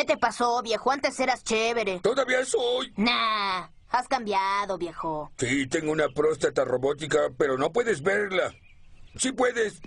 ¿Qué te pasó, viejo? Antes eras chévere. Todavía soy. Nah, has cambiado, viejo. Sí, tengo una próstata robótica, pero no puedes verla. Sí puedes.